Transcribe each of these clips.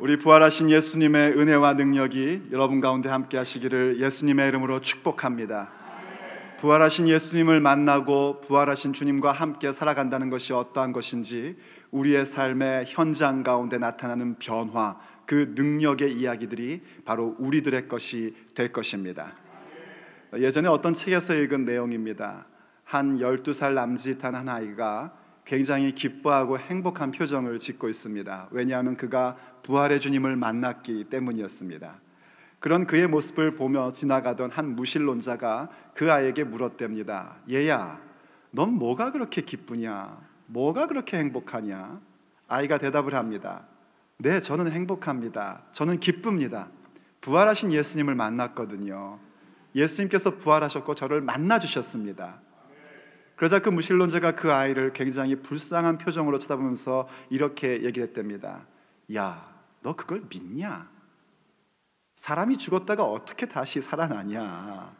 우리 부활하신 예수님의 은혜와 능력이 여러분 가운데 함께 하시기를 예수님의 이름으로 축복합니다. 부활하신 예수님을 만나고 부활하신 주님과 함께 살아간다는 것이 어떠한 것인지 우리의 삶의 현장 가운데 나타나는 변화, 그 능력의 이야기들이 바로 우리들의 것이 될 것입니다. 예전에 어떤 책에서 읽은 내용입니다. 한 12살 남짓한 한 아이가 굉장히 기뻐하고 행복한 표정을 짓고 있습니다. 왜냐하면 그가 부활의 주님을 만났기 때문이었습니다. 그런 그의 모습을 보며 지나가던 한 무신론자가 그 아이에게 물었답니다. 얘야, 넌 뭐가 그렇게 기쁘냐? 뭐가 그렇게 행복하냐? 아이가 대답을 합니다. 네, 저는 행복합니다. 저는 기쁩니다. 부활하신 예수님을 만났거든요. 예수님께서 부활하셨고 저를 만나 주셨습니다. 그러자 그 무신론자가 그 아이를 굉장히 불쌍한 표정으로 쳐다보면서 이렇게 얘기를 했답니다. 야, 너 그걸 믿냐? 사람이 죽었다가 어떻게 다시 살아나냐?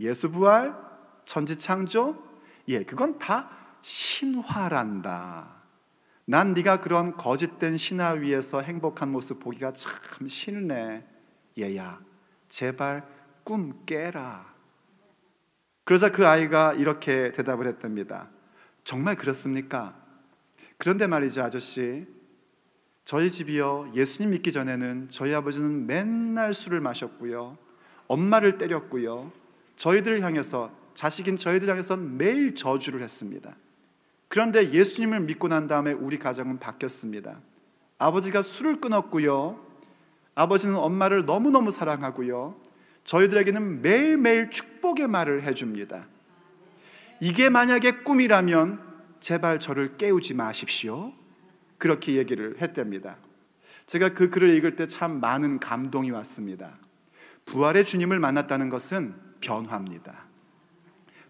예수 부활, 천지 창조, 예, 그건 다 신화란다. 난 네가 그런 거짓된 신화 위에서 행복한 모습 보기가 참 싫네. 얘야, 제발 꿈 깨라. 그러자 그 아이가 이렇게 대답을 했답니다. 정말 그렇습니까? 그런데 말이죠, 아저씨. 저희 집이요 예수님 믿기 전에는 저희 아버지는 맨날 술을 마셨고요 엄마를 때렸고요 저희들을 향해서 자식인 저희들 향해서 매일 저주를 했습니다 그런데 예수님을 믿고 난 다음에 우리 가정은 바뀌었습니다 아버지가 술을 끊었고요 아버지는 엄마를 너무너무 사랑하고요 저희들에게는 매일매일 축복의 말을 해줍니다 이게 만약에 꿈이라면 제발 저를 깨우지 마십시오 그렇게 얘기를 했답니다. 제가 그 글을 읽을 때 참 많은 감동이 왔습니다. 부활의 주님을 만났다는 것은 변화입니다.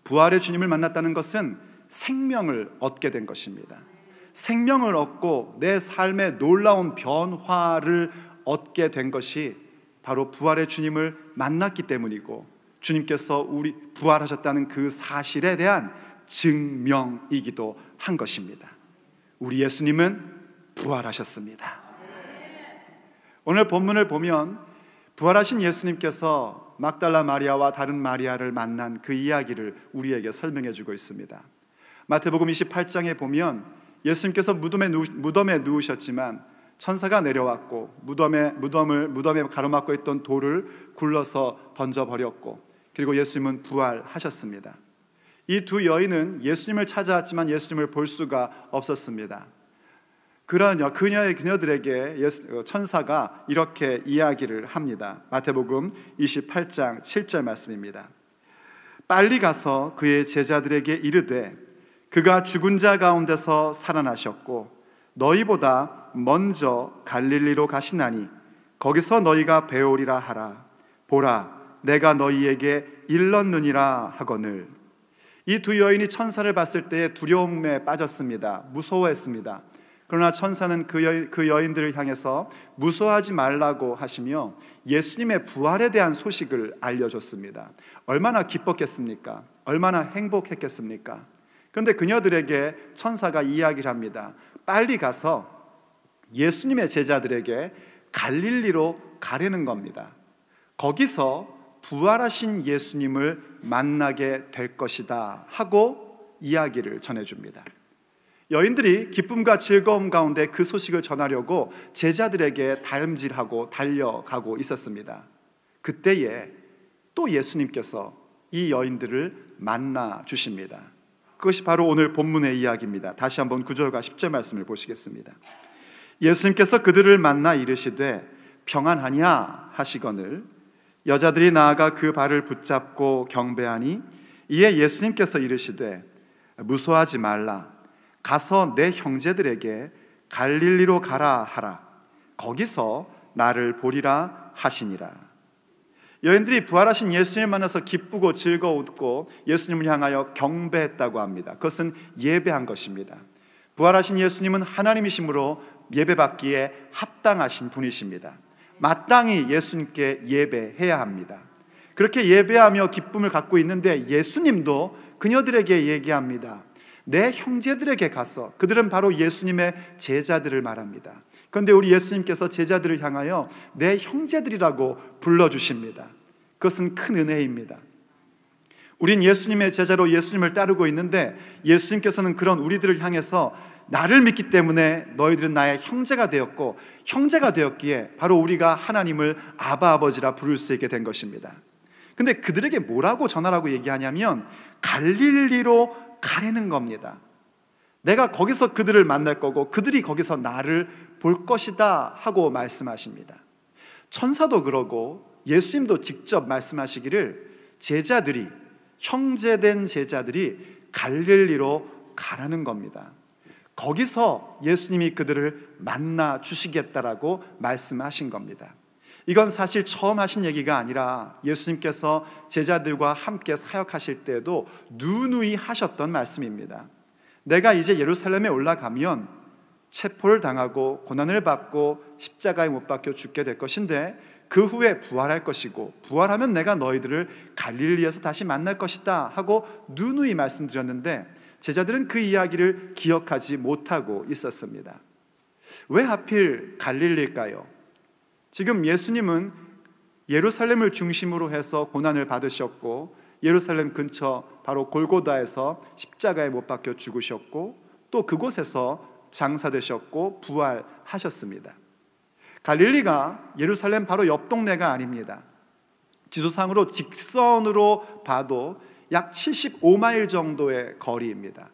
부활의 주님을 만났다는 것은 생명을 얻게 된 것입니다. 생명을 얻고 내 삶의 놀라운 변화를 얻게 된 것이 바로 부활의 주님을 만났기 때문이고 주님께서 우리 부활하셨다는 그 사실에 대한 증명이기도 한 것입니다. 우리 예수님은 부활하셨습니다. 오늘 본문을 보면 부활하신 예수님께서 막달라 마리아와 다른 마리아를 만난 그 이야기를 우리에게 설명해 주고 있습니다. 마태복음 28장에 보면 예수님께서 무덤에, 누우, 무덤에 누우셨지만 천사가 내려왔고 무덤에 무덤을 무덤에 가로막고 있던 돌을 굴러서 던져 버렸고 그리고 예수님은 부활하셨습니다. 이 두 여인은 예수님을 찾아왔지만 예수님을 볼 수가 없었습니다. 그러냐 그녀의 그녀들에게 어, 천사가 이렇게 이야기를 합니다. 마태복음 28장 7절 말씀입니다. 빨리 가서 그의 제자들에게 이르되 그가 죽은 자 가운데서 살아나셨고 너희보다 먼저 갈릴리로 가시나니 거기서 너희가 배우리라 하라 보라 내가 너희에게 일렀느니라 하거늘 이 두 여인이 천사를 봤을 때 두려움에 빠졌습니다 무서워했습니다 그러나 천사는 그, 여, 그 여인들을 향해서 무서워하지 말라고 하시며 예수님의 부활에 대한 소식을 알려줬습니다. 얼마나 기뻤겠습니까? 얼마나 행복했겠습니까? 그런데 그녀들에게 천사가 이야기를 합니다. 빨리 가서 예수님의 제자들에게 갈릴리로 가려는 겁니다. 거기서 부활하신 예수님을 만나게 될 것이다 하고 이야기를 전해줍니다. 여인들이 기쁨과 즐거움 가운데 그 소식을 전하려고 제자들에게 달음질하고 달려가고 있었습니다. 그때에 또 예수님께서 이 여인들을 만나 주십니다. 그것이 바로 오늘 본문의 이야기입니다. 다시 한번 구절과 10절 말씀을 보시겠습니다. 예수님께서 그들을 만나 이르시되 평안하냐 하시거늘 여자들이 나아가 그 발을 붙잡고 경배하니 이에 예수님께서 이르시되 무소하지 말라 가서 내 형제들에게 갈릴리로 가라 하라. 거기서 나를 보리라 하시니라. 여인들이 부활하신 예수님을 만나서 기쁘고 즐거웠고 예수님을 향하여 경배했다고 합니다. 그것은 예배한 것입니다. 부활하신 예수님은 하나님이심으로 예배받기에 합당하신 분이십니다. 마땅히 예수님께 예배해야 합니다. 그렇게 예배하며 기쁨을 갖고 있는데 예수님도 그녀들에게 얘기합니다. 내 형제들에게 가서 그들은 바로 예수님의 제자들을 말합니다. 그런데 우리 예수님께서 제자들을 향하여 내 형제들이라고 불러주십니다. 그것은 큰 은혜입니다. 우린 예수님의 제자로 예수님을 따르고 있는데 예수님께서는 그런 우리들을 향해서 나를 믿기 때문에 너희들은 나의 형제가 되었고 형제가 되었기에 바로 우리가 하나님을 아바 아버지라 부를 수 있게 된 것입니다. 근데 그들에게 뭐라고 전하라고 얘기하냐면 갈릴리로 가리는 겁니다. 내가 거기서 그들을 만날 거고 그들이 거기서 나를 볼 것이다 하고 말씀하십니다. 천사도 그러고 예수님도 직접 말씀하시기를 제자들이 형제된 제자들이 갈릴리로 가라는 겁니다. 거기서 예수님이 그들을 만나 주시겠다라고 말씀하신 겁니다. 이건 사실 처음 하신 얘기가 아니라 예수님께서 제자들과 함께 사역하실 때에도 누누이 하셨던 말씀입니다. 내가 이제 예루살렘에 올라가면 체포를 당하고 고난을 받고 십자가에 못 박혀 죽게 될 것인데 그 후에 부활할 것이고 부활하면 내가 너희들을 갈릴리에서 다시 만날 것이다 하고 누누이 말씀드렸는데 제자들은 그 이야기를 기억하지 못하고 있었습니다. 왜 하필 갈릴리일까요? 지금 예수님은 예루살렘을 중심으로 해서 고난을 받으셨고 예루살렘 근처 바로 골고다에서 십자가에 못 박혀 죽으셨고 또 그곳에서 장사되셨고 부활하셨습니다. 갈릴리가 예루살렘 바로 옆 동네가 아닙니다. 지도상으로 직선으로 봐도 약 75마일 정도의 거리입니다.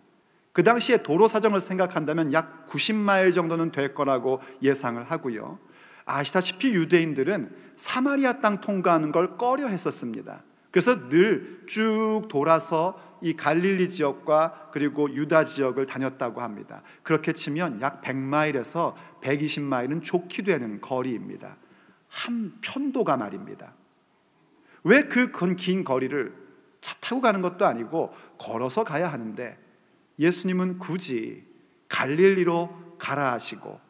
그 당시에 도로 사정을 생각한다면 약 90마일 정도는 될 거라고 예상을 하고요. 아시다시피 유대인들은 사마리아 땅 통과하는 걸 꺼려 했었습니다. 그래서 늘 쭉 돌아서 이 갈릴리 지역과 그리고 유다 지역을 다녔다고 합니다. 그렇게 치면 약 100마일에서 120마일은 좋기 되는 거리입니다. 한 편도가 말입니다. 왜 그 긴 거리를 차 타고 가는 것도 아니고 걸어서 가야 하는데 예수님은 굳이 갈릴리로 가라 하시고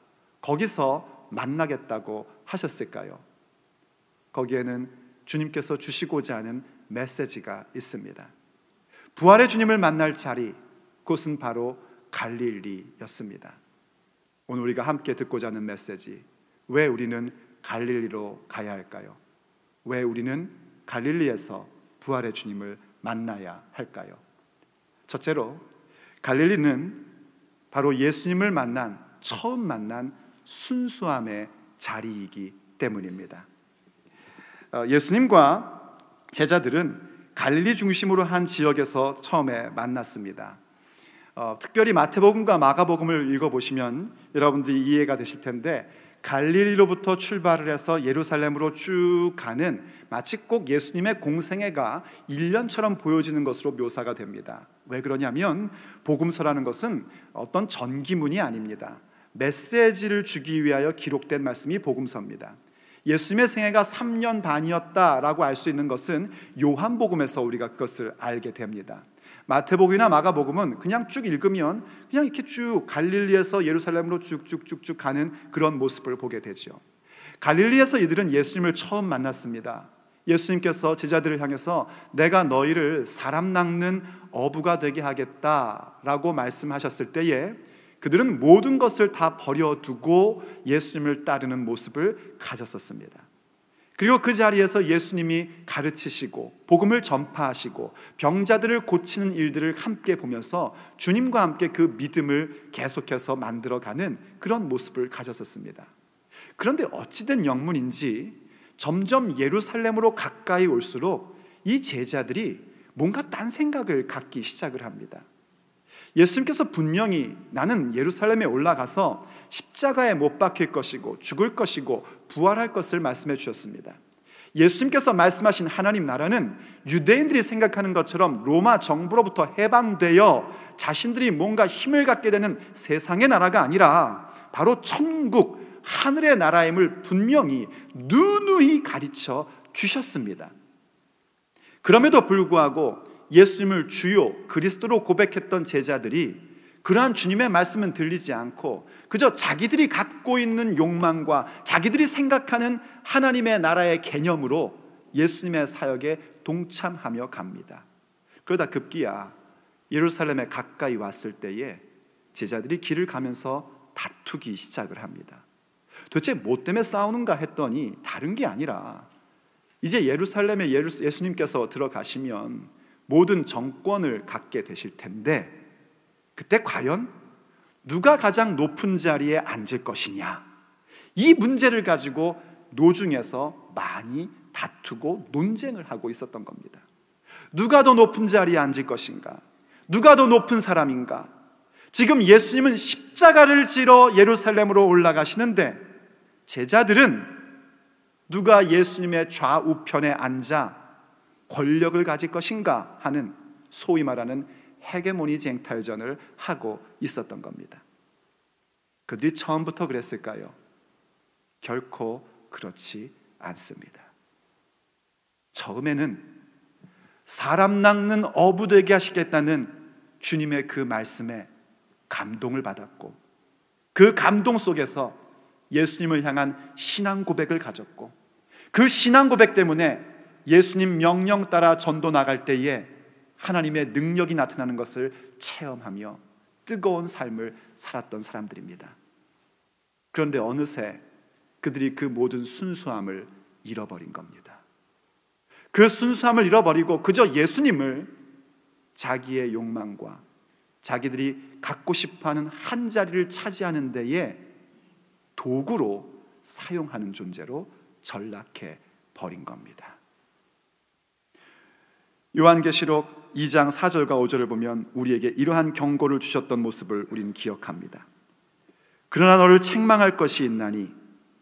거기서 만나겠다고 하셨을까요? 거기에는 주님께서 주시고자 하는 메시지가 있습니다. 부활의 주님을 만날 자리, 그곳은 바로 갈릴리였습니다. 오늘 우리가 함께 듣고자 하는 메시지, 왜 우리는 갈릴리로 가야 할까요? 왜 우리는 갈릴리에서 부활의 주님을 만나야 할까요? 첫째로, 갈릴리는 바로 예수님을 만난, 처음 만난 순수함의 자리이기 때문입니다. 어, 예수님과 제자들은 갈리 중심으로 한 지역에서 처음에 만났습니다. 어, 특별히 마태복음과 마가복음을 읽어보시면 여러분들이 이해가 되실 텐데 갈릴리로부터 출발을 해서 예루살렘으로 쭉 가는 마치 꼭 예수님의 공생애가 1년처럼 보여지는 것으로 묘사가 됩니다. 왜 그러냐면 복음서라는 것은 어떤 전기문이 아닙니다. 메시지를 주기 위하여 기록된 말씀이 복음서입니다. 예수님의 생애가 3년 반이었다라고 알 수 있는 것은 요한복음에서 우리가 그것을 알게 됩니다. 마태복음이나 마가복음은 그냥 쭉 읽으면 그냥 이렇게 쭉 갈릴리에서 예루살렘으로 쭉쭉쭉쭉 가는 그런 모습을 보게 되죠. 갈릴리에서 이들은 예수님을 처음 만났습니다. 예수님께서 제자들을 향해서 내가 너희를 사람 낚는 어부가 되게 하겠다라고 말씀하셨을 때에 그들은 모든 것을 다 버려두고 예수님을 따르는 모습을 가졌었습니다. 그리고 그 자리에서 예수님이 가르치시고 복음을 전파하시고 병자들을 고치는 일들을 함께 보면서 주님과 함께 그 믿음을 계속해서 만들어가는 그런 모습을 가졌었습니다. 그런데 어찌된 영문인지 점점 예루살렘으로 가까이 올수록 이 제자들이 뭔가 딴 생각을 갖기 시작을 합니다. 예수님께서 분명히 나는 예루살렘에 올라가서 십자가에 못 박힐 것이고 죽을 것이고 부활할 것을 말씀해 주셨습니다. 예수님께서 말씀하신 하나님 나라는 유대인들이 생각하는 것처럼 로마 정부로부터 해방되어 자신들이 뭔가 힘을 갖게 되는 세상의 나라가 아니라 바로 천국, 하늘의 나라임을 분명히 누누이 가르쳐 주셨습니다. 그럼에도 불구하고 예수님을 주요 그리스도로 고백했던 제자들이 그러한 주님의 말씀은 들리지 않고 그저 자기들이 갖고 있는 욕망과 자기들이 생각하는 하나님의 나라의 개념으로 예수님의 사역에 동참하며 갑니다. 그러다 급기야 예루살렘에 가까이 왔을 때에 제자들이 길을 가면서 다투기 시작을 합니다. 도대체 뭐 때문에 싸우는가 했더니 다른 게 아니라 이제 예루살렘에 예수, 님께서 들어가시면 모든 정권을 갖게 되실 텐데 그때 과연 누가 가장 높은 자리에 앉을 것이냐 이 문제를 가지고 노중에서 많이 다투고 논쟁을 하고 있었던 겁니다. 누가 더 높은 자리에 앉을 것인가? 누가 더 높은 사람인가? 지금 예수님은 십자가를 지러 예루살렘으로 올라가시는데 제자들은 누가 예수님의 좌우편에 앉아 권력을 가질 것인가 하는 소위 말하는 헤게모니 쟁탈전을 하고 있었던 겁니다. 그들이 처음부터 그랬을까요? 결코 그렇지 않습니다. 처음에는 사람 낚는 어부 되게 하시겠다는 주님의 그 말씀에 감동을 받았고 그 감동 속에서 예수님을 향한 신앙 고백을 가졌고 그 신앙 고백 때문에 예수님 명령 따라 전도 나갈 때에 하나님의 능력이 나타나는 것을 체험하며 뜨거운 삶을 살았던 사람들입니다. 그런데 어느새 그들이 그 모든 순수함을 잃어버린 겁니다. 그 순수함을 잃어버리고 그저 예수님을 자기의 욕망과 자기들이 갖고 싶어 하는 한 자리를 차지하는 데에 도구로 사용하는 존재로 전락해 버린 겁니다. 요한계시록 2장 4절과 5절을 보면 우리에게 이러한 경고를 주셨던 모습을 우리는 기억합니다. 그러나 너를 책망할 것이 있나니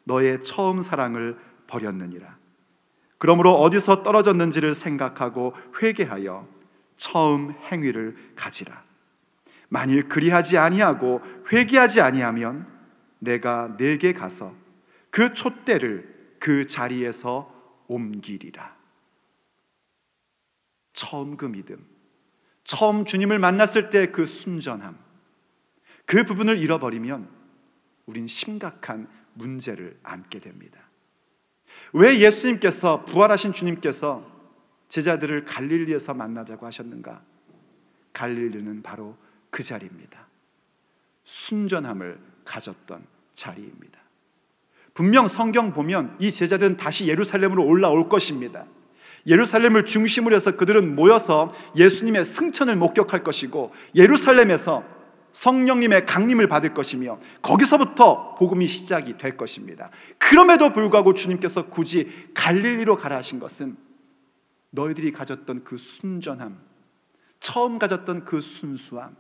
너의 처음 사랑을 버렸느니라. 그러므로 어디서 떨어졌는지를 생각하고 회개하여 처음 행위를 가지라. 만일 그리하지 아니하고 회개하지 아니하면 내가 내게 가서 그 촛대를 그 자리에서 옮기리라. 처음 그 믿음, 처음 주님을 만났을 때 그 순전함, 그 부분을 잃어버리면 우린 심각한 문제를 안게 됩니다. 왜 예수님께서, 부활하신 주님께서 제자들을 갈릴리에서 만나자고 하셨는가? 갈릴리는 바로 그 자리입니다. 순전함을 가졌던 자리입니다. 분명 성경 보면 이 제자들은 다시 예루살렘으로 올라올 것입니다. 예루살렘을 중심으로 해서 그들은 모여서 예수님의 승천을 목격할 것이고 예루살렘에서 성령님의 강림을 받을 것이며 거기서부터 복음이 시작이 될 것입니다. 그럼에도 불구하고 주님께서 굳이 갈릴리로 가라 하신 것은 너희들이 가졌던 그 순전함, 처음 가졌던 그 순수함,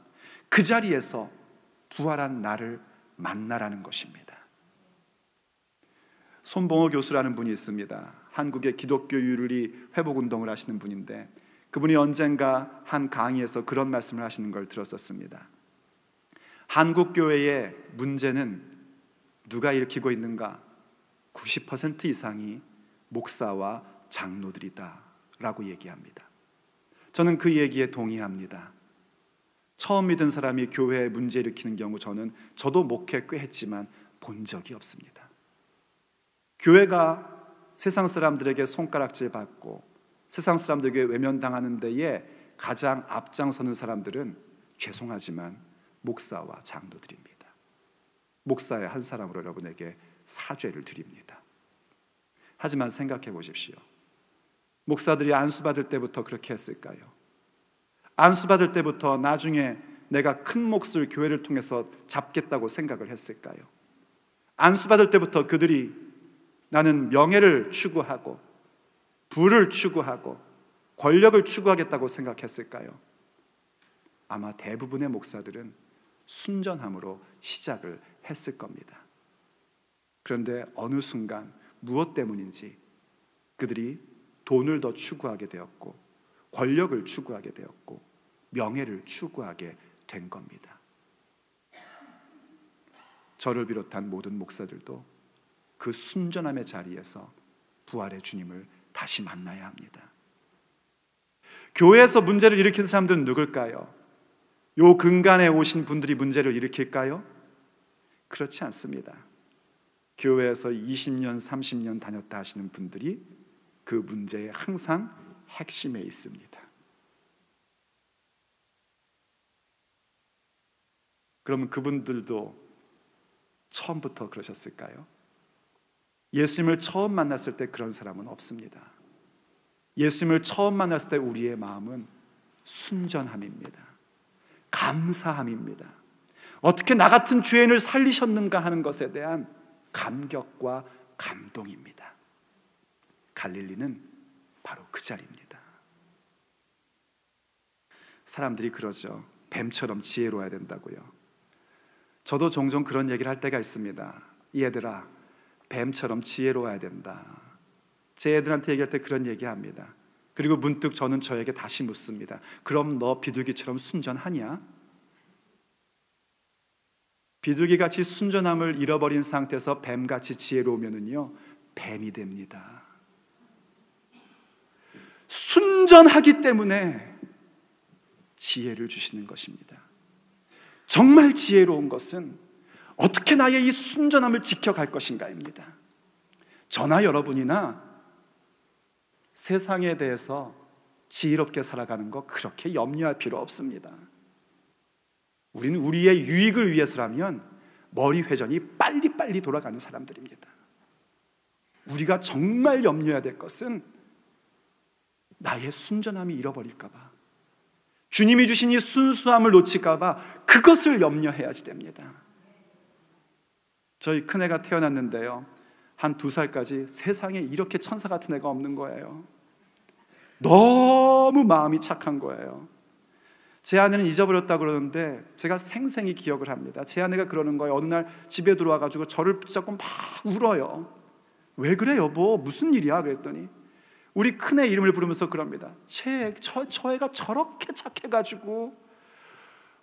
그 자리에서 부활한 나를 만나라는 것입니다. 손봉호 교수라는 분이 있습니다. 한국의 기독교 윤리 회복 운동을 하시는 분인데 그분이 언젠가 한 강의에서 그런 말씀을 하시는 걸 들었었습니다. 한국 교회의 문제는 누가 일으키고 있는가? 90% 이상이 목사와 장로들이다라고 얘기합니다. 저는 그 얘기에 동의합니다. 처음 믿은 사람이 교회에 문제 일으키는 경우 저는 저도 목회 꽤 했지만 본 적이 없습니다. 교회가 세상 사람들에게 손가락질 받고 세상 사람들에게 외면당하는 데에 가장 앞장서는 사람들은 죄송하지만 목사와 장로들입니다. 목사의 한 사람으로 여러분에게 사죄를 드립니다. 하지만 생각해 보십시오. 목사들이 안수받을 때부터 그렇게 했을까요? 안수받을 때부터 나중에 내가 큰 몫을 교회를 통해서 잡겠다고 생각을 했을까요? 안수받을 때부터 그들이 나는 명예를 추구하고 부를 추구하고 권력을 추구하겠다고 생각했을까요? 아마 대부분의 목사들은 순전함으로 시작을 했을 겁니다. 그런데 어느 순간 무엇 때문인지 그들이 돈을 더 추구하게 되었고 권력을 추구하게 되었고 명예를 추구하게 된 겁니다. 저를 비롯한 모든 목사들도 그 순전함의 자리에서 부활의 주님을 다시 만나야 합니다. 교회에서 문제를 일으킨 사람들은 누굴까요? 요 근간에 오신 분들이 문제를 일으킬까요? 그렇지 않습니다. 교회에서 20년, 30년 다녔다 하시는 분들이 그 문제의 항상 핵심에 있습니다. 그러 그분들도 처음부터 그러셨을까요? 예수님을 처음 만났을 때 그런 사람은 없습니다. 예수님을 처음 만났을 때 우리의 마음은 순전함입니다. 감사함입니다. 어떻게 나 같은 죄인을 살리셨는가 하는 것에 대한 감격과 감동입니다. 갈릴리는 바로 그 자리입니다. 사람들이 그러죠. 뱀처럼 지혜로워야 된다고요. 저도 종종 그런 얘기를 할 때가 있습니다. 얘들아, 뱀처럼 지혜로워야 된다. 제 애들한테 얘기할 때 그런 얘기합니다. 그리고 문득 저는 저에게 다시 묻습니다. 그럼 너 비둘기처럼 순전하냐? 비둘기 같이 순전함을 잃어버린 상태에서 뱀 같이 지혜로우면은요, 뱀이 됩니다. 순전하기 때문에 지혜를 주시는 것입니다. 정말 지혜로운 것은 어떻게 나의 이 순전함을 지켜갈 것인가입니다. 저나 여러분이나 세상에 대해서 지혜롭게 살아가는 거 그렇게 염려할 필요 없습니다. 우리는 우리의 유익을 위해서라면 머리 회전이 빨리빨리 돌아가는 사람들입니다. 우리가 정말 염려해야 될 것은 나의 순전함이 잃어버릴까봐, 주님이 주신 이 순수함을 놓칠까봐 그것을 염려해야지 됩니다. 저희 큰애가 태어났는데요. 한 두 살까지 세상에 이렇게 천사 같은 애가 없는 거예요. 너무 마음이 착한 거예요. 제 아내는 잊어버렸다 그러는데 제가 생생히 기억을 합니다. 제 아내가 그러는 거예요. 어느 날 집에 들어와 가지고 저를 붙잡고 막 울어요. 왜 그래 여보? 무슨 일이야? 그랬더니 우리 큰애 이름을 부르면서 그럽니다. 저, 저 애가 저렇게 착해가지고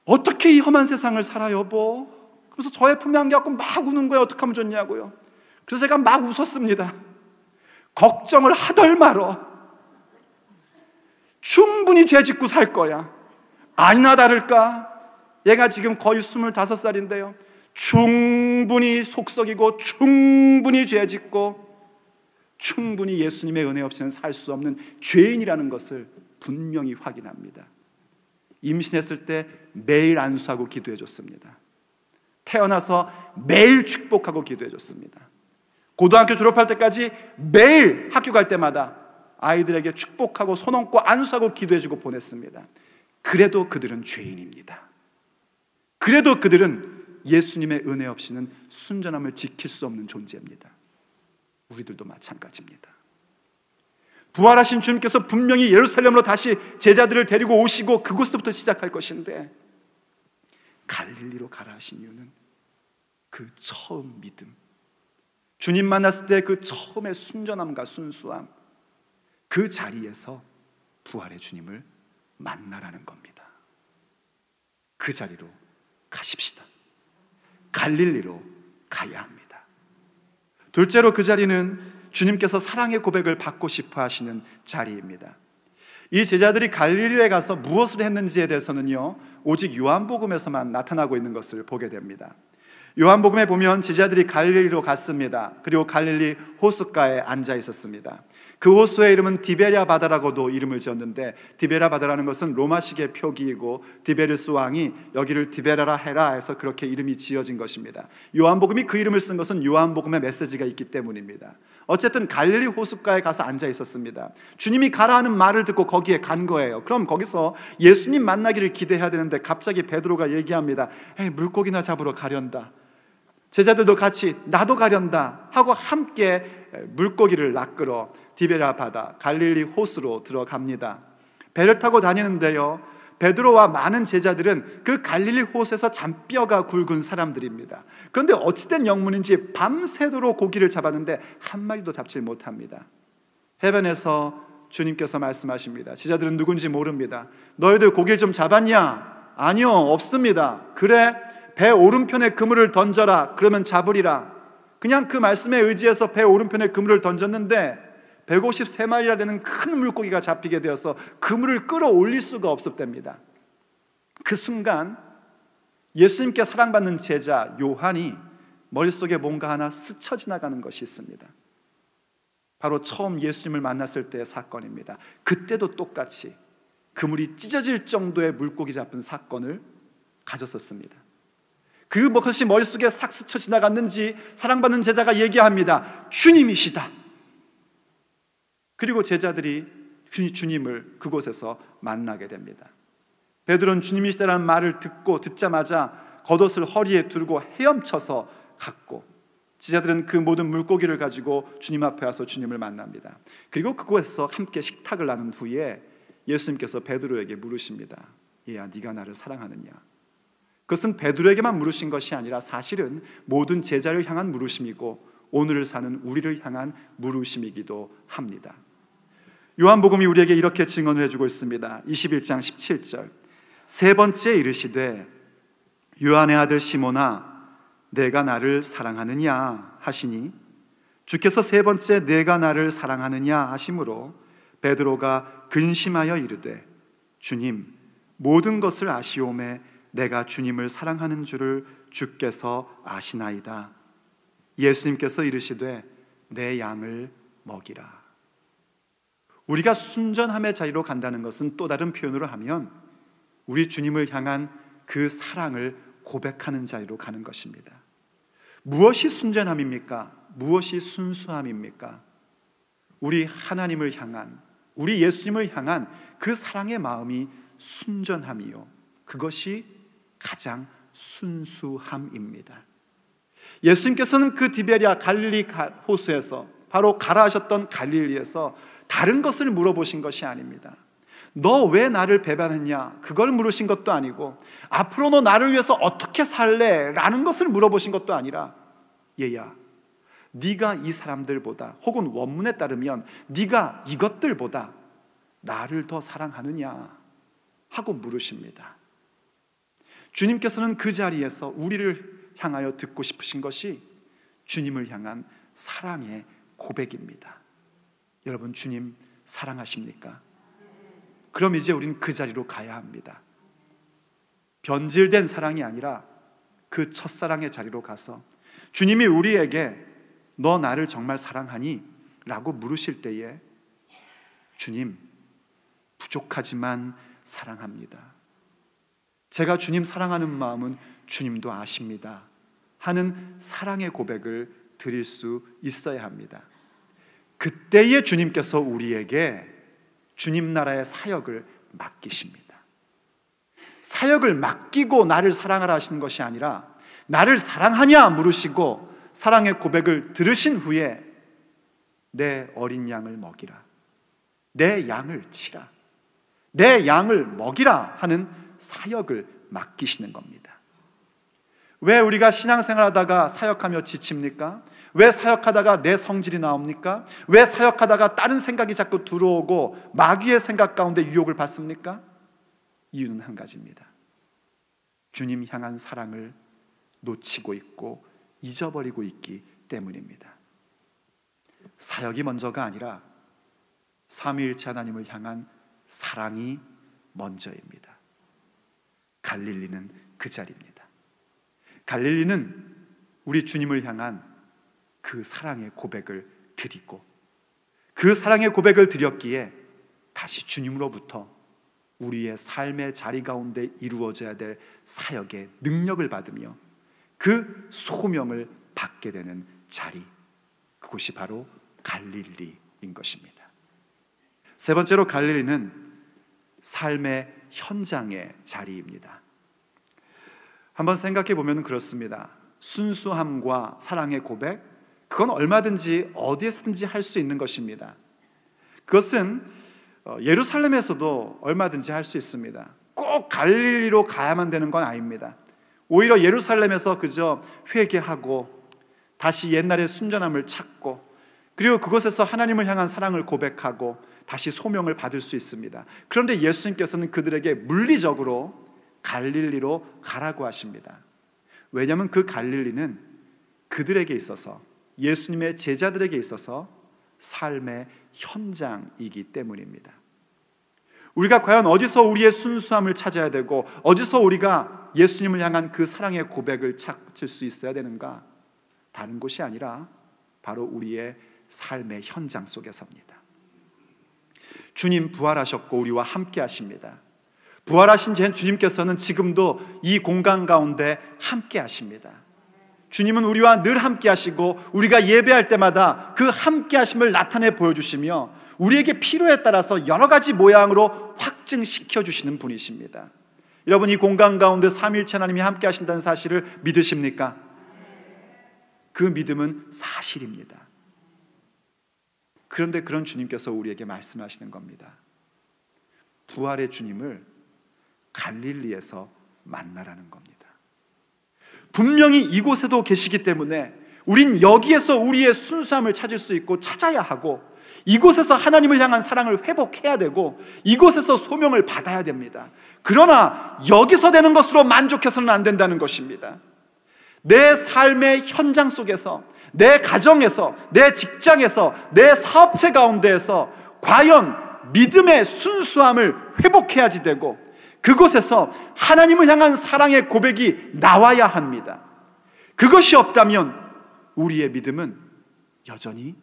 어떻게 이 험한 세상을 살아 여보? 그래서 저의 품에 안겨갖고 막 우는 거예요. 어떻게 하면 좋냐고요. 그래서 제가 막 웃었습니다. 걱정을 하덜 말어. 충분히 죄 짓고 살 거야. 아니나 다를까. 얘가 지금 거의 25살인데요. 충분히 속썩이고, 충분히 죄 짓고, 충분히 예수님의 은혜 없이는 살 수 없는 죄인이라는 것을 분명히 확인합니다. 임신했을 때 매일 안수하고 기도해 줬습니다. 태어나서 매일 축복하고 기도해 줬습니다. 고등학교 졸업할 때까지 매일 학교 갈 때마다 아이들에게 축복하고 손 얹고 안수하고 기도해 주고 보냈습니다. 그래도 그들은 죄인입니다. 그래도 그들은 예수님의 은혜 없이는 순전함을 지킬 수 없는 존재입니다. 우리들도 마찬가지입니다. 부활하신 주님께서 분명히 예루살렘으로 다시 제자들을 데리고 오시고 그곳부터 시작할 것인데 갈릴리로 가라 하신 이유는 그 처음 믿음. 주님 만났을 때 그 처음의 순전함과 순수함. 그 자리에서 부활의 주님을 만나라는 겁니다. 그 자리로 가십시다. 갈릴리로 가야 합니다. 둘째로 그 자리는 주님께서 사랑의 고백을 받고 싶어 하시는 자리입니다. 이 제자들이 갈릴리에 가서 무엇을 했는지에 대해서는요, 오직 요한복음에서만 나타나고 있는 것을 보게 됩니다. 요한복음에 보면 제자들이 갈릴리로 갔습니다. 그리고 갈릴리 호숫가에 앉아 있었습니다. 그 호수의 이름은 디베랴 바다라고도 이름을 지었는데 디베랴 바다라는 것은 로마식의 표기이고 디베르스 왕이 여기를 디베라라 해라 해서 그렇게 이름이 지어진 것입니다. 요한복음이 그 이름을 쓴 것은 요한복음의 메시지가 있기 때문입니다. 어쨌든 갈릴리 호숫가에 가서 앉아 있었습니다. 주님이 가라는 하 말을 듣고 거기에 간 거예요. 그럼 거기서 예수님 만나기를 기대해야 되는데 갑자기 베드로가 얘기합니다. 에이, 물고기나 잡으러 가련다. 제자들도 같이 나도 가련다 하고 함께 물고기를 낚으러 디베라 바다 갈릴리 호수로 들어갑니다. 배를 타고 다니는데요. 베드로와 많은 제자들은 그 갈릴리 호수에서 잔뼈가 굵은 사람들입니다. 그런데 어찌된 영문인지 밤새도록 고기를 잡았는데 한 마리도 잡지 못합니다. 해변에서 주님께서 말씀하십니다. 제자들은 누군지 모릅니다. 너희들 고기를 좀 잡았냐? 아니요, 없습니다. 그래, 배 오른편에 그물을 던져라. 그러면 잡으리라. 그냥 그 말씀에 의지해서 배 오른편에 그물을 던졌는데 153마리라 되는 큰 물고기가 잡히게 되어서 그물을 끌어올릴 수가 없었답니다. 그 순간 예수님께 사랑받는 제자 요한이 머릿속에 뭔가 하나 스쳐 지나가는 것이 있습니다. 바로 처음 예수님을 만났을 때의 사건입니다. 그때도 똑같이 그물이 찢어질 정도의 물고기 잡은 사건을 가졌었습니다. 그 것이 머릿속에 싹 스쳐 지나갔는지 사랑받는 제자가 얘기합니다. 주님이시다. 그리고 제자들이 주님을 그곳에서 만나게 됩니다. 베드로는 주님이시다라는 말을 듣고 듣자마자 겉옷을 허리에 두르고 헤엄쳐서 갔고 지자들은 그 모든 물고기를 가지고 주님 앞에 와서 주님을 만납니다. 그리고 그곳에서 함께 식탁을 나눈 후에 예수님께서 베드로에게 물으십니다. 얘야 네가 나를 사랑하느냐? 그것은 베드로에게만 물으신 것이 아니라 사실은 모든 제자를 향한 물으심이고 오늘을 사는 우리를 향한 물으심이기도 합니다. 요한복음이 우리에게 이렇게 증언을 해주고 있습니다. 21장 17절. 세 번째 이르시되 요한의 아들 시모나 내가 나를 사랑하느냐 하시니 주께서 세 번째 내가 나를 사랑하느냐 하심으로 베드로가 근심하여 이르되 주님 모든 것을 아시오매 내가 주님을 사랑하는 줄을 주께서 아시나이다 예수님께서 이르시되 내 양을 먹이라 우리가 순전함의 자리로 간다는 것은 또 다른 표현으로 하면 우리 주님을 향한 그 사랑을 고백하는 자리로 가는 것입니다. 무엇이 순전함입니까? 무엇이 순수함입니까? 우리 하나님을 향한, 우리 예수님을 향한 그 사랑의 마음이 순전함이요. 그것이 가장 순수함입니다. 예수님께서는 그 디베리아 갈릴리 호수에서 바로 가라 하셨던 갈릴리에서 다른 것을 물어보신 것이 아닙니다. 너 왜 나를 배반했냐? 그걸 물으신 것도 아니고, 앞으로 너 나를 위해서 어떻게 살래? 라는 것을 물어보신 것도 아니라, 얘야, 네가 이 사람들보다 혹은 원문에 따르면 네가 이것들보다 나를 더 사랑하느냐 하고 물으십니다. 주님께서는 그 자리에서 우리를 향하여 듣고 싶으신 것이 주님을 향한 사랑의 고백입니다. 여러분 주님 사랑하십니까? 그럼 이제 우린 그 자리로 가야 합니다. 변질된 사랑이 아니라 그 첫사랑의 자리로 가서 주님이 우리에게 너 나를 정말 사랑하니? 라고 물으실 때에 주님, 부족하지만 사랑합니다. 제가 주님 사랑하는 마음은 주님도 아십니다. 하는 사랑의 고백을 드릴 수 있어야 합니다. 그때에 주님께서 우리에게 주님 나라의 사역을 맡기십니다. 사역을 맡기고 나를 사랑하라 하시는 것이 아니라 나를 사랑하냐 물으시고 사랑의 고백을 들으신 후에 내 어린 양을 먹이라. 내 양을 치라. 내 양을 먹이라 하는 사역을 맡기시는 겁니다. 왜 우리가 신앙생활 하다가 사역하며 지칩니까? 왜 사역하다가 내 성질이 나옵니까? 왜 사역하다가 다른 생각이 자꾸 들어오고 마귀의 생각 가운데 유혹을 받습니까? 이유는 한 가지입니다. 주님 향한 사랑을 놓치고 있고 잊어버리고 있기 때문입니다. 사역이 먼저가 아니라 삼위일체 하나님을 향한 사랑이 먼저입니다. 갈릴리는 그 자리입니다. 갈릴리는 우리 주님을 향한 그 사랑의 고백을 드리고 그 사랑의 고백을 드렸기에 다시 주님으로부터 우리의 삶의 자리 가운데 이루어져야 될 사역의 능력을 받으며 그 소명을 받게 되는 자리 그곳이 바로 갈릴리인 것입니다. 세 번째로 갈릴리는 삶의 현장의 자리입니다. 한번 생각해 보면 그렇습니다. 순수함과 사랑의 고백, 그건 얼마든지 어디에서든지 할 수 있는 것입니다. 그것은 어, 예루살렘에서도 얼마든지 할 수 있습니다. 꼭 갈릴리로 가야만 되는 건 아닙니다. 오히려 예루살렘에서 그저 회개하고 다시 옛날의 순전함을 찾고 그리고 그곳에서 하나님을 향한 사랑을 고백하고 다시 소명을 받을 수 있습니다. 그런데 예수님께서는 그들에게 물리적으로 갈릴리로 가라고 하십니다. 왜냐하면 그 갈릴리는 그들에게 있어서 예수님의 제자들에게 있어서 삶의 현장이기 때문입니다. 우리가 과연 어디서 우리의 순수함을 찾아야 되고 어디서 우리가 예수님을 향한 그 사랑의 고백을 찾을 수 있어야 되는가? 다른 곳이 아니라 바로 우리의 삶의 현장 속에서입니다. 주님 부활하셨고 우리와 함께 하십니다. 부활하신 주님께서는 지금도 이 공간 가운데 함께 하십니다. 주님은 우리와 늘 함께 하시고 우리가 예배할 때마다 그 함께 하심을 나타내 보여주시며 우리에게 필요에 따라서 여러 가지 모양으로 확증시켜 주시는 분이십니다. 여러분 이 공간 가운데 삼일체 하나님이 함께 하신다는 사실을 믿으십니까? 그 믿음은 사실입니다. 그런데 그런 주님께서 우리에게 말씀하시는 겁니다. 부활의 주님을 갈릴리에서 만나라는 겁니다. 분명히 이곳에도 계시기 때문에 우린 여기에서 우리의 순수함을 찾을 수 있고 찾아야 하고 이곳에서 하나님을 향한 사랑을 회복해야 되고 이곳에서 소명을 받아야 됩니다. 그러나 여기서 되는 것으로 만족해서는 안 된다는 것입니다. 내 삶의 현장 속에서 내 가정에서 내 직장에서 내 사업체 가운데에서 과연 믿음의 순수함을 회복해야지 되고 그곳에서 하나님을 향한 사랑의 고백이 나와야 합니다. 그것이 없다면 우리의 믿음은 여전히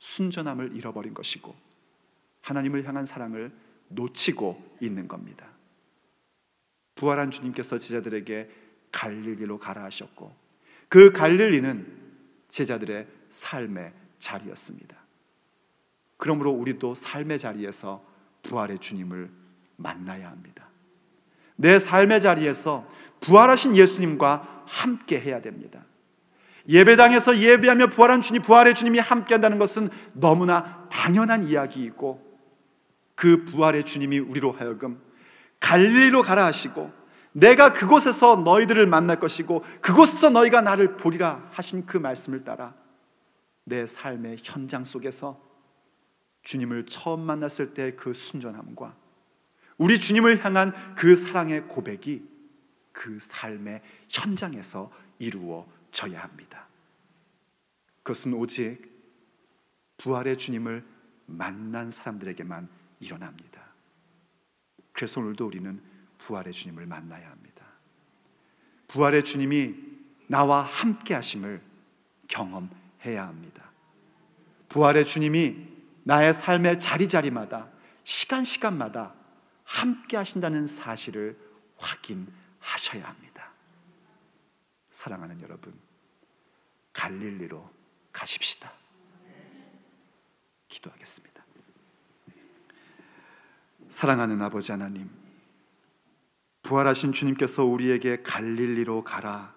순전함을 잃어버린 것이고 하나님을 향한 사랑을 놓치고 있는 겁니다. 부활한 주님께서 제자들에게 갈릴리로 가라 하셨고 그 갈릴리는 제자들의 삶의 자리였습니다. 그러므로 우리도 삶의 자리에서 부활의 주님을 만나야 합니다. 내 삶의 자리에서 부활하신 예수님과 함께 해야 됩니다. 예배당에서 예배하며 부활한 주님, 부활의 주님이 함께 한다는 것은 너무나 당연한 이야기이고 그 부활의 주님이 우리로 하여금 갈리로 가라 하시고 내가 그곳에서 너희들을 만날 것이고 그곳에서 너희가 나를 보리라 하신 그 말씀을 따라 내 삶의 현장 속에서 주님을 처음 만났을 때 그 순전함과 우리 주님을 향한 그 사랑의 고백이 그 삶의 현장에서 이루어져야 합니다. 그것은 오직 부활의 주님을 만난 사람들에게만 일어납니다. 그래서 오늘도 우리는 부활의 주님을 만나야 합니다. 부활의 주님이 나와 함께 하심을 경험해야 합니다. 부활의 주님이 나의 삶의 자리자리마다 시간시간마다 함께 하신다는 사실을 확인하셔야 합니다. 사랑하는 여러분, 갈릴리로 가십시다. 기도하겠습니다. 사랑하는 아버지 하나님, 부활하신 주님께서 우리에게 갈릴리로 가라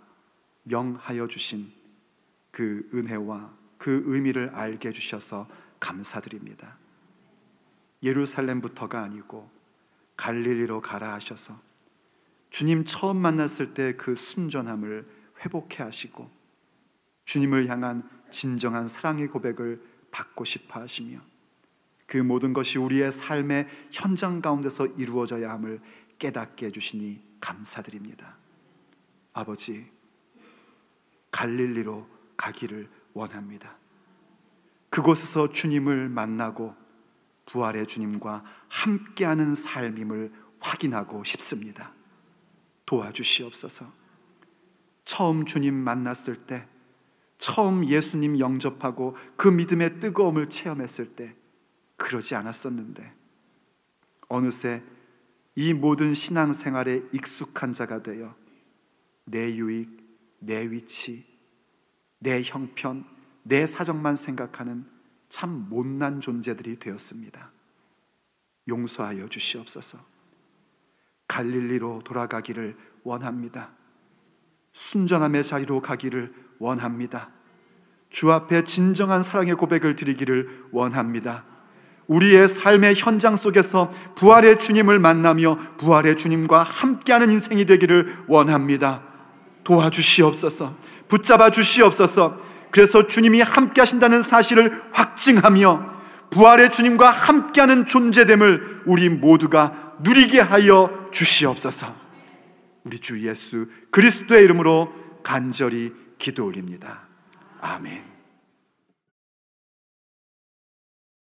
명하여 주신 그 은혜와 그 의미를 알게 해주셔서 감사드립니다. 예루살렘부터가 아니고 갈릴리로 가라 하셔서 주님 처음 만났을 때 그 순전함을 회복해 하시고 주님을 향한 진정한 사랑의 고백을 받고 싶어 하시며 그 모든 것이 우리의 삶의 현장 가운데서 이루어져야 함을 깨닫게 해주시니 감사드립니다. 아버지, 갈릴리로 가기를 원합니다. 그곳에서 주님을 만나고 부활의 주님과 함께하는 삶임을 확인하고 싶습니다. 도와주시옵소서. 처음 주님 만났을 때, 처음 예수님 영접하고 그 믿음의 뜨거움을 체험했을 때, 그러지 않았었는데, 어느새 이 모든 신앙생활에 익숙한 자가 되어 내 유익, 내 위치, 내 형편, 내 사정만 생각하는 참 못난 존재들이 되었습니다. 용서하여 주시옵소서. 갈릴리로 돌아가기를 원합니다. 순전함의 자리로 가기를 원합니다. 주 앞에 진정한 사랑의 고백을 드리기를 원합니다. 우리의 삶의 현장 속에서 부활의 주님을 만나며 부활의 주님과 함께하는 인생이 되기를 원합니다. 도와주시옵소서, 붙잡아 주시옵소서, 그래서 주님이 함께 하신다는 사실을 확증하며 부활의 주님과 함께하는 존재됨을 우리 모두가 누리게 하여 주시옵소서. 우리 주 예수 그리스도의 이름으로 간절히 기도 올립니다. 아멘.